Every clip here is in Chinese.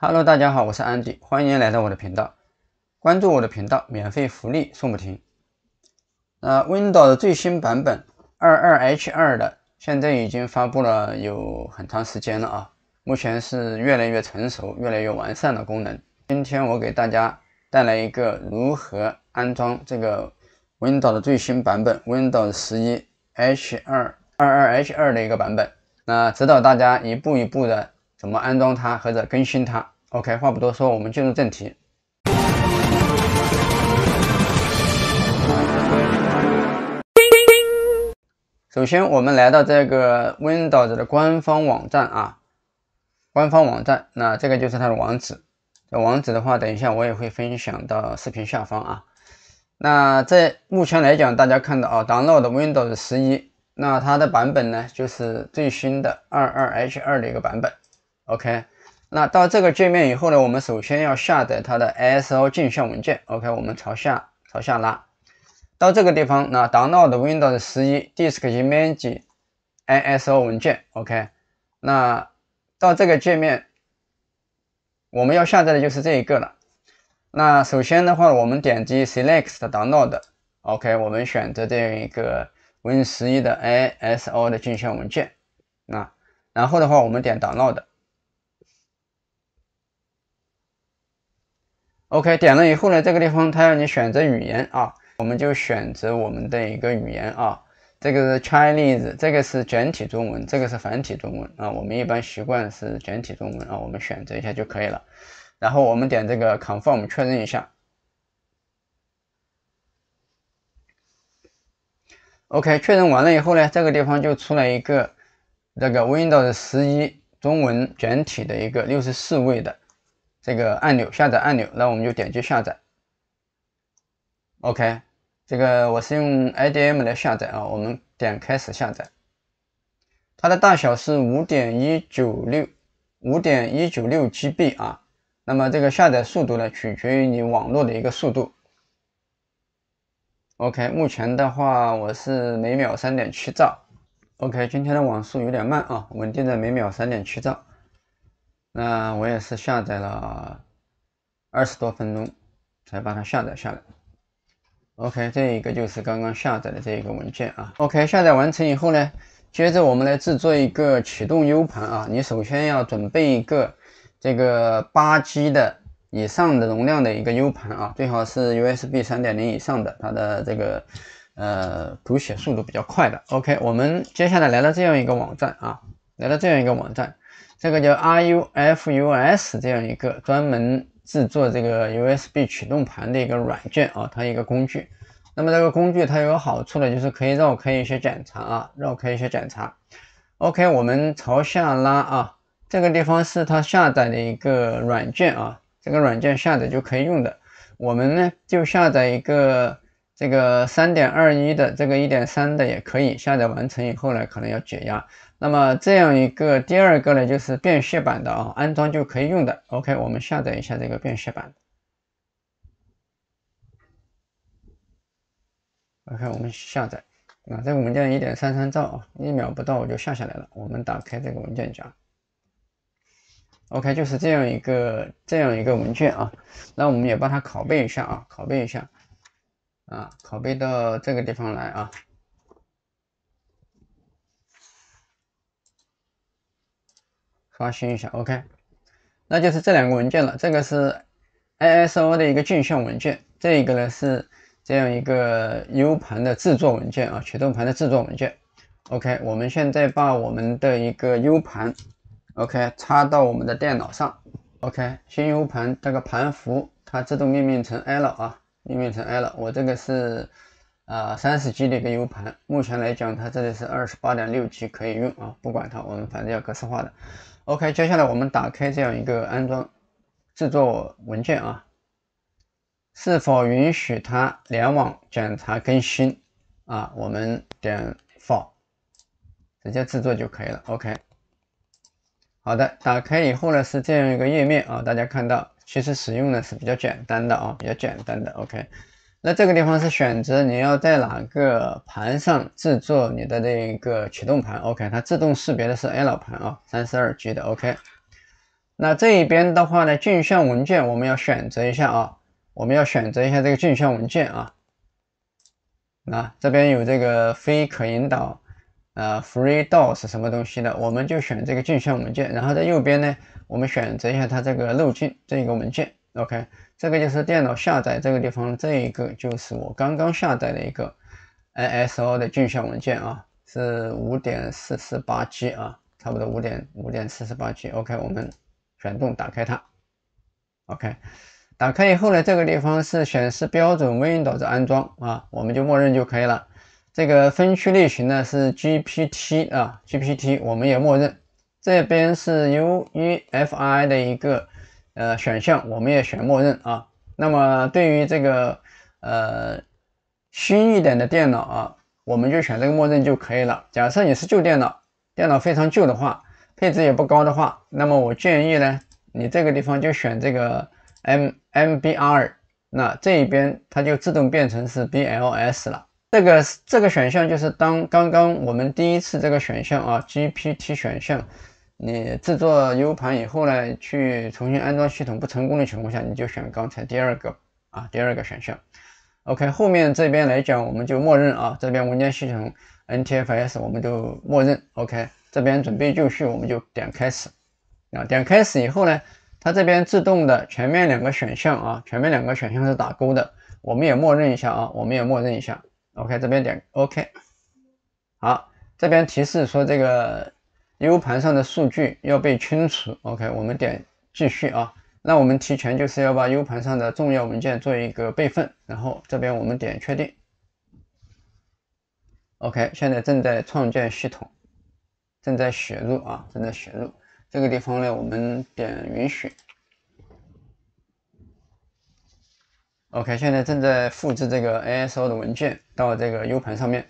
Hello，大家好，我是安迪，欢迎来到我的频道，关注我的频道，免费福利送不停。那 Windows 最新版本二二 H 二的，现在已经发布了有很长时间了啊，目前是越来越成熟、越来越完善的功能。今天我给大家带来一个如何安装这个 Windows 最新版本 Windows 十一 H 二二二 H 二的一个版本，那指导大家一步一步的。怎么安装它或者更新它？OK，话不多说，我们进入正题。首先，我们来到这个 Windows 的官方网站啊，官方网站，那这个就是它的网址。这网址的话，等一下我也会分享到视频下方啊。那在目前来讲，大家看到啊，d o w n l o a d Windows 十一，那它的版本呢，就是最新的 22H2 的一个版本。OK，那到这个界面以后呢，我们首先要下载它的 ISO 镜像文件。OK，我们朝下朝下拉，到这个地方，那 Download Windows 十一 Disk Image ISO 文件。OK，那到这个界面，我们要下载的就是这一个了。那首先的话，我们点击 Select Download。OK，我们选择这样一个 Win 十一的 ISO 的镜像文件。那然后的话，我们点 Download。OK，点了以后呢，这个地方它让你选择语言啊，我们就选择我们的一个语言啊，这个是 Chinese，这个是简体中文，这个是繁体中文啊，我们一般习惯是简体中文啊，我们选择一下就可以了。然后我们点这个 Confirm 确认一下。OK，确认完了以后呢，这个地方就出来一个那个 Windows 十一中文简体的一个六十四位的。这个按钮下载按钮，那我们就点击下载。OK，这个我是用 IDM 来下载啊，我们点开始下载。它的大小是五点一九六五点一九六 GB 啊，那么这个下载速度呢，取决于你网络的一个速度。OK，目前的话我是每秒三点七兆。OK，今天的网速有点慢啊，稳定在每秒三点七兆。那我也是下载了二十多分钟才把它下载下来。OK，这一个就是刚刚下载的这一个文件啊。OK，下载完成以后呢，接着我们来制作一个启动 U 盘啊。你首先要准备一个这个八 G 的以上的容量的一个 U 盘啊，最好是 USB 三点零以上的，它的这个呃读写速度比较快的。OK，我们接下来来到这样一个网站啊，来到这样一个网站。这个叫 Rufus，这样一个专门制作这个 USB 启动盘的一个软件啊，它一个工具。那么这个工具它有好处的，就是可以绕开一些检查啊，绕开一些检查。OK，我们朝下拉啊，这个地方是它下载的一个软件啊，这个软件下载就可以用的。我们呢就下载一个这个3.21的，这个1.3的也可以。下载完成以后呢，可能要解压。那么这样一个，第二个呢，就是便携版的啊，安装就可以用的。OK，我们下载一下这个便携版。OK，我们下载啊，这个文件一点三三兆啊，一秒不到我就下下来了。我们打开这个文件夹。OK，就是这样一个这样一个文件啊，那我们也把它拷贝一下啊，拷贝一下啊，拷贝到这个地方来啊。刷新一下，OK，那就是这两个文件了。这个是 ISO 的一个镜像文件，这一个呢是这样一个 U 盘的制作文件啊，启动盘的制作文件。OK，我们现在把我们的一个 U 盘，OK，插到我们的电脑上。OK，新 U 盘这个盘符它自动命名成 L 啊，命名成 L，我这个是。啊，三十 G 的一个 U 盘，目前来讲，它这里是二十八点六 G 可以用啊，不管它，我们反正要格式化的。OK，接下来我们打开这样一个安装制作文件啊，是否允许它联网检查更新啊？我们点 For，直接制作就可以了。OK，好的，打开以后呢是这样一个页面啊，大家看到，其实使用呢是比较简单的啊，比较简单的。OK。那这个地方是选择你要在哪个盘上制作你的这一个启动盘，OK？它自动识别的是 L 盘啊，三十二 G 的，OK？那这一边的话呢，镜像文件我们要选择一下啊，我们要选择一下这个镜像文件啊。那这边有这个非可引导啊，Free DOS 是什么东西的？我们就选这个镜像文件，然后在右边呢，我们选择一下它这个路径这一个文件。OK，这个就是电脑下载这个地方，这一个就是我刚刚下载的一个 ISO 的镜像文件啊，是五点四四八 G 啊，差不多五点五点四四八 G。OK，我们选中打开它。OK，打开以后呢，这个地方是显示标准 Windows 安装啊，我们就默认就可以了。这个分区类型呢是 GPT 啊，GPT 我们也默认。这边是 UEFI 的一个。呃，选项我们也选默认啊。那么对于这个呃新一点的电脑啊，我们就选这个默认就可以了。假设你是旧电脑，电脑非常旧的话，配置也不高的话，那么我建议呢，你这个地方就选这个 M M B R，那这一边它就自动变成是 B L S 了。这个这个选项就是当刚刚我们第一次这个选项啊，G P T 选项。你制作 U 盘以后呢，去重新安装系统不成功的情况下，你就选刚才第二个啊，第二个选项。OK，后面这边来讲，我们就默认啊，这边文件系统 NTFS 我们就默认。OK，这边准备就绪，我们就点开始啊，点开始以后呢，它这边自动的前面两个选项啊，前面两个选项是打勾的，我们也默认一下啊，我们也默认一下。OK，这边点 OK。好，这边提示说这个。U 盘上的数据要被清除，OK，我们点继续啊。那我们提前就是要把 U 盘上的重要文件做一个备份，然后这边我们点确定。OK，现在正在创建系统，正在写入啊，正在写入。这个地方呢，我们点允许。OK，现在正在复制这个 ISO 的文件到这个 U 盘上面。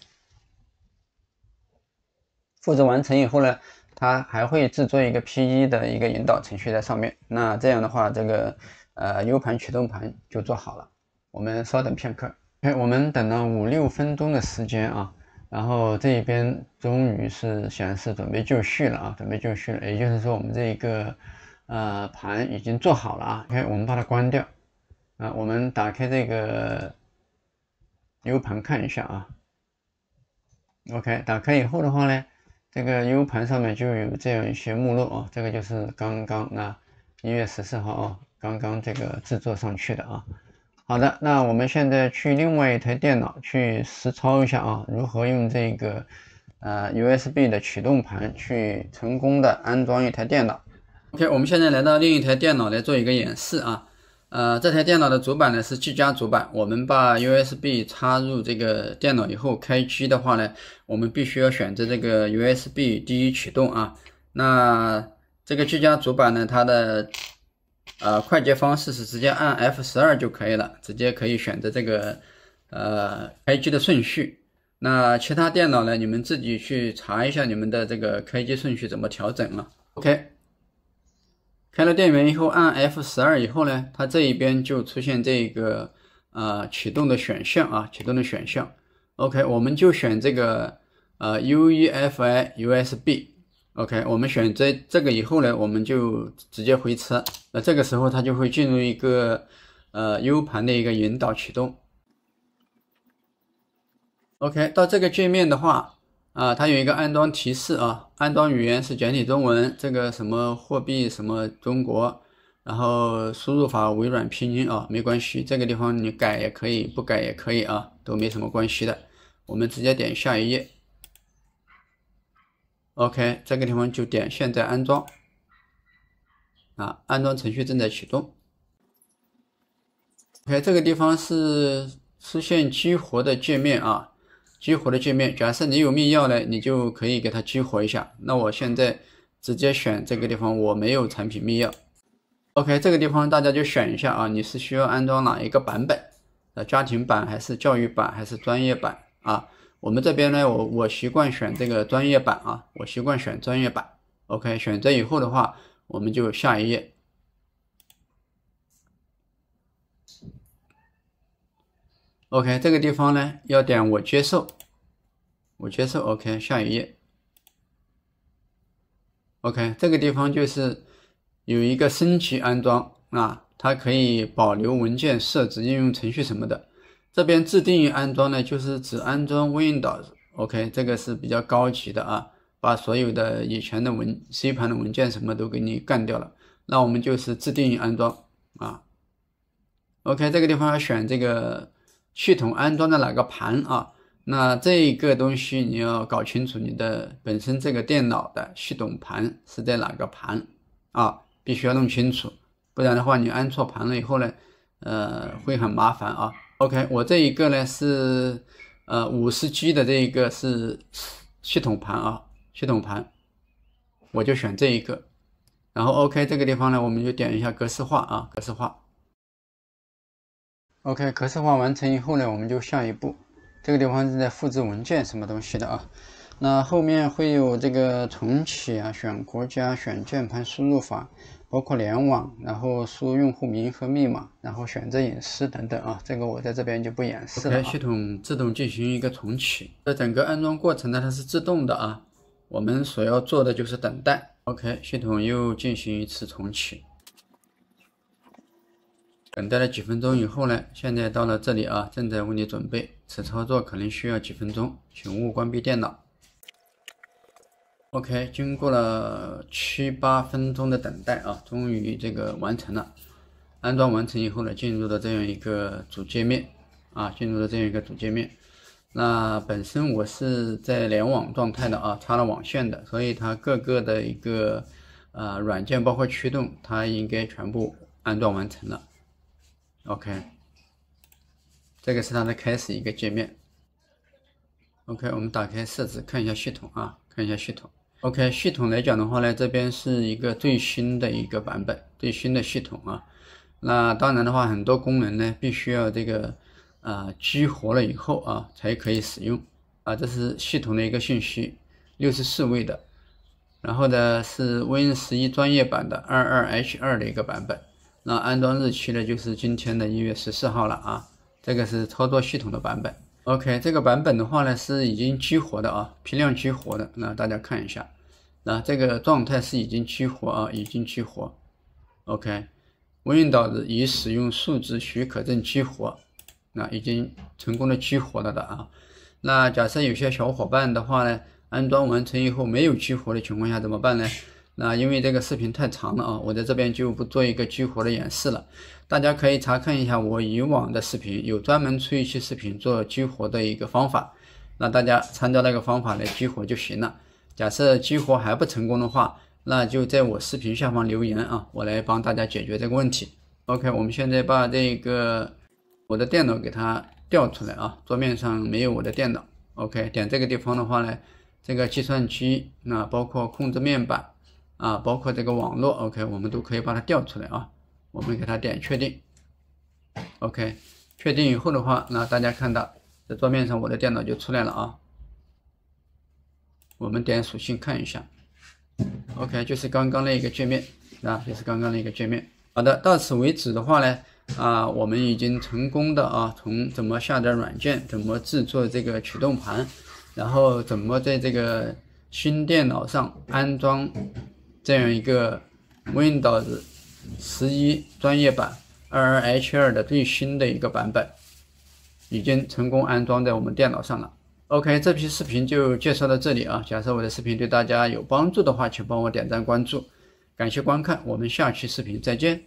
复制完成以后呢？它还会制作一个 PE 的一个引导程序在上面，那这样的话，这个呃 U 盘启动盘就做好了。我们稍等片刻，哎，我们等了五六分钟的时间啊，然后这一边终于是显示准备就绪了啊，准备就绪了，也就是说我们这一个呃盘已经做好了啊。哎，我们把它关掉啊，我们打开这个 U 盘看一下啊。OK，打开以后的话呢？这个 U 盘上面就有这样一些目录啊，这个就是刚刚那一月十四号啊，刚刚这个制作上去的啊。好的，那我们现在去另外一台电脑去实操一下啊，如何用这个呃 USB 的启动盘去成功的安装一台电脑。OK，我们现在来到另一台电脑来做一个演示啊。呃，这台电脑的主板呢是技嘉主板。我们把 USB 插入这个电脑以后，开机的话呢，我们必须要选择这个 USB 第一启动啊。那这个技嘉主板呢，它的呃快捷方式是直接按 F12 就可以了，直接可以选择这个呃开机的顺序。那其他电脑呢，你们自己去查一下你们的这个开机顺序怎么调整了。OK。开了电源以后，按 F 十二以后呢，它这一边就出现这个呃启动的选项啊，启动的选项。OK，我们就选这个呃 UEFI USB。OK，我们选择这个以后呢，我们就直接回车。那这个时候它就会进入一个呃 U 盘的一个引导启动。OK，到这个界面的话。啊，它有一个安装提示啊，安装语言是简体中文，这个什么货币什么中国，然后输入法微软拼音啊，没关系，这个地方你改也可以，不改也可以啊，都没什么关系的。我们直接点下一页，OK，这个地方就点现在安装啊，安装程序正在启动。OK，这个地方是实现激活的界面啊。激活的界面，假设你有密钥呢，你就可以给它激活一下。那我现在直接选这个地方，我没有产品密钥。OK，这个地方大家就选一下啊，你是需要安装哪一个版本？呃，家庭版还是教育版还是专业版啊？我们这边呢，我我习惯选这个专业版啊，我习惯选专业版。OK，选择以后的话，我们就下一页。OK，这个地方呢，要点我接受，我接受。OK，下一页。OK，这个地方就是有一个升级安装啊，它可以保留文件、设置、应用程序什么的。这边自定义安装呢，就是只安装 Win d OK，w s o 这个是比较高级的啊，把所有的以前的文 C 盘的文件什么都给你干掉了。那我们就是自定义安装啊。OK，这个地方要选这个。系统安装在哪个盘啊？那这一个东西你要搞清楚，你的本身这个电脑的系统盘是在哪个盘啊？必须要弄清楚，不然的话你安错盘了以后呢，呃，会很麻烦啊。OK，我这一个呢是呃五十 G 的这一个是系统盘啊，系统盘我就选这一个，然后 OK 这个地方呢我们就点一下格式化啊，格式化。OK，格式化完成以后呢，我们就下一步。这个地方是在复制文件什么东西的啊？那后面会有这个重启啊，选国家、选键盘输入法，包括联网，然后输用户名和密码，然后选择隐私等等啊。这个我在这边就不演示了。OK，系统自动进行一个重启。这整个安装过程呢，它是自动的啊，我们所要做的就是等待。OK，系统又进行一次重启。等待了几分钟以后呢？现在到了这里啊，正在为你准备。此操作可能需要几分钟，请勿关闭电脑。OK，经过了七八分钟的等待啊，终于这个完成了。安装完成以后呢，进入到这样一个主界面啊，进入了这样一个主界面。那本身我是在联网状态的啊，插了网线的，所以它各个的一个呃软件包括驱动，它应该全部安装完成了。OK，这个是它的开始一个界面。OK，我们打开设置看一下系统啊，看一下系统。OK，系统来讲的话呢，这边是一个最新的一个版本，最新的系统啊。那当然的话，很多功能呢必须要这个啊激活了以后啊才可以使用啊。这是系统的一个信息，六十四位的，然后呢是 Win 十一专业版的二二 H 二的一个版本。那安装日期呢？就是今天的一月十四号了啊。这个是操作系统的版本。OK，这个版本的话呢是已经激活的啊，批量激活的。那大家看一下，那这个状态是已经激活啊，已经激活。OK，微印导示已使用数字许可证激活，那已经成功的激活了的啊。那假设有些小伙伴的话呢，安装完成以后没有激活的情况下怎么办呢？那因为这个视频太长了啊，我在这边就不做一个激活的演示了。大家可以查看一下我以往的视频，有专门出一期视频做激活的一个方法。那大家参照那个方法来激活就行了。假设激活还不成功的话，那就在我视频下方留言啊，我来帮大家解决这个问题。OK，我们现在把这个我的电脑给它调出来啊，桌面上没有我的电脑。OK，点这个地方的话呢，这个计算机，那包括控制面板。啊，包括这个网络，OK，我们都可以把它调出来啊。我们给它点确定，OK，确定以后的话，那大家看到在桌面上我的电脑就出来了啊。我们点属性看一下，OK，就是刚刚那一个界面啊，就是刚刚那个界面。好的，到此为止的话呢，啊，我们已经成功的啊，从怎么下载软件，怎么制作这个启动盘，然后怎么在这个新电脑上安装。这样一个 Windows 十一专业版2 h 2的最新的一个版本，已经成功安装在我们电脑上了。OK，这批视频就介绍到这里啊。假设我的视频对大家有帮助的话，请帮我点赞关注，感谢观看，我们下期视频再见。